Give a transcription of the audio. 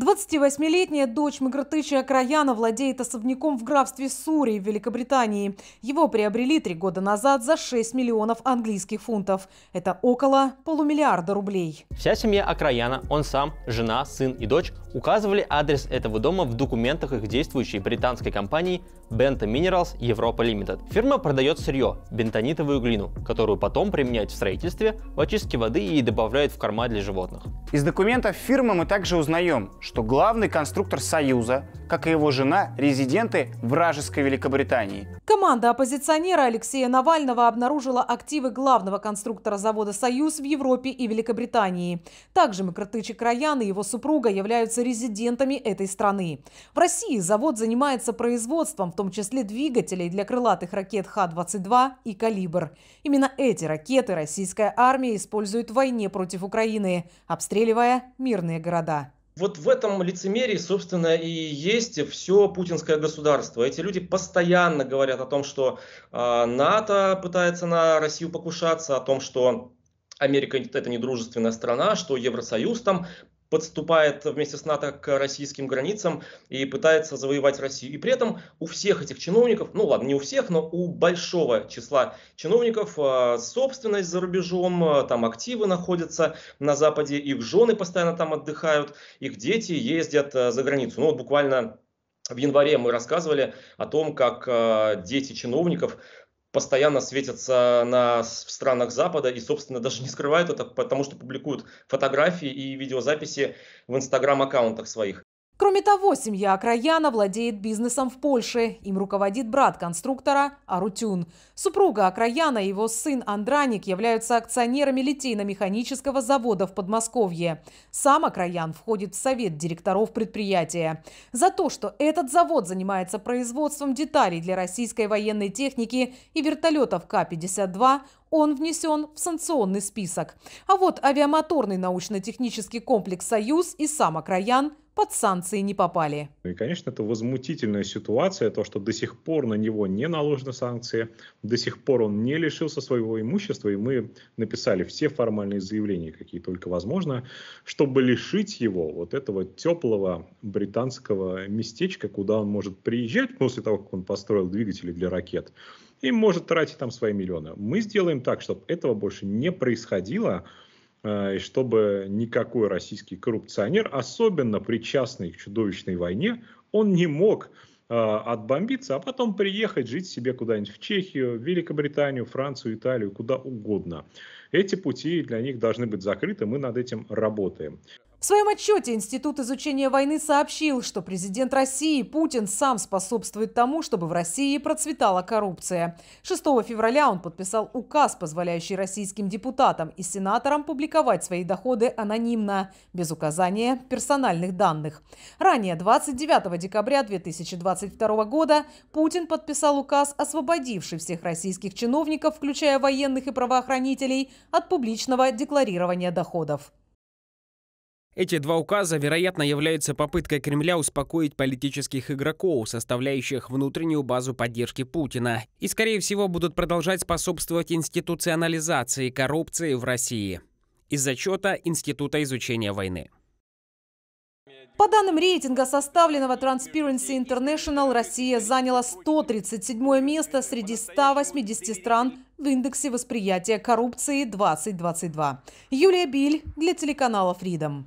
28-летняя дочь Мигратыча Краяна владеет особняком в графстве Сурий в Великобритании. Его приобрели три года назад за 6 миллионов английских фунтов. Это около полумиллиарда рублей. Вся семья Акраяна, он сам, жена, сын и дочь указывали адрес этого дома в документах их действующей британской компании Benta Minerals Europa Limited. Фирма продает сырье, бентонитовую глину, которую потом применяют в строительстве, в очистке воды и добавляют в корма для животных. Из документов фирмы мы также узнаем, что главный конструктор Союза как и его жена, резиденты вражеской Великобритании. Команда оппозиционера Алексея Навального обнаружила активы главного конструктора завода «Союз» в Европе и Великобритании. Также Микротычи Краян и его супруга являются резидентами этой страны. В России завод занимается производством, в том числе двигателей для крылатых ракет Х-22 и «Калибр». Именно эти ракеты российская армия использует в войне против Украины, обстреливая мирные города. Вот в этом лицемерии, собственно, и есть все путинское государство. Эти люди постоянно говорят о том, что э, НАТО пытается на Россию покушаться, о том, что Америка это не дружественная страна, что Евросоюз там подступает вместе с НАТО к российским границам и пытается завоевать Россию. И при этом у всех этих чиновников, ну ладно, не у всех, но у большого числа чиновников а, собственность за рубежом, а, там активы находятся на Западе, их жены постоянно там отдыхают, их дети ездят а, за границу. Ну вот буквально в январе мы рассказывали о том, как дети чиновников постоянно светятся на, в странах Запада и, собственно, даже не скрывают это, потому что публикуют фотографии и видеозаписи в инстаграм-аккаунтах своих. Кроме того, семья Акраяна владеет бизнесом в Польше. Им руководит брат конструктора Арутюн. Супруга Акраяна и его сын Андраник являются акционерами литейно-механического завода в Подмосковье. Сам Акраян входит в совет директоров предприятия. За то, что этот завод занимается производством деталей для российской военной техники и вертолетов К-52, он внесен в санкционный список. А вот авиамоторный научно-технический комплекс «Союз» и сам Акраян – под санкции не попали. Ну и, конечно, это возмутительная ситуация, то, что до сих пор на него не наложены санкции, до сих пор он не лишился своего имущества, и мы написали все формальные заявления, какие только возможно, чтобы лишить его вот этого теплого британского местечка, куда он может приезжать после того, как он построил двигатели для ракет, и может тратить там свои миллионы. Мы сделаем так, чтобы этого больше не происходило, Э, и чтобы никакой российский коррупционер, особенно причастный к чудовищной войне, он не мог э, отбомбиться, а потом приехать жить себе куда-нибудь в Чехию, в Великобританию, Францию, Италию, куда угодно. Эти пути для них должны быть закрыты, мы над этим работаем. В своем отчете Институт изучения войны сообщил, что президент России Путин сам способствует тому, чтобы в России процветала коррупция. 6 февраля он подписал указ, позволяющий российским депутатам и сенаторам публиковать свои доходы анонимно, без указания персональных данных. Ранее, 29 декабря 2022 года, Путин подписал указ, освободивший всех российских чиновников, включая военных и правоохранителей, от публичного декларирования доходов. Эти два указа, вероятно, являются попыткой Кремля успокоить политических игроков, составляющих внутреннюю базу поддержки Путина, и, скорее всего, будут продолжать способствовать институционализации коррупции в России из зачета Института изучения войны. По данным рейтинга, составленного Transparency International, Россия заняла 137 место среди 180 стран в индексе восприятия коррупции 2022. Юлия Биль для телеканала Freedom.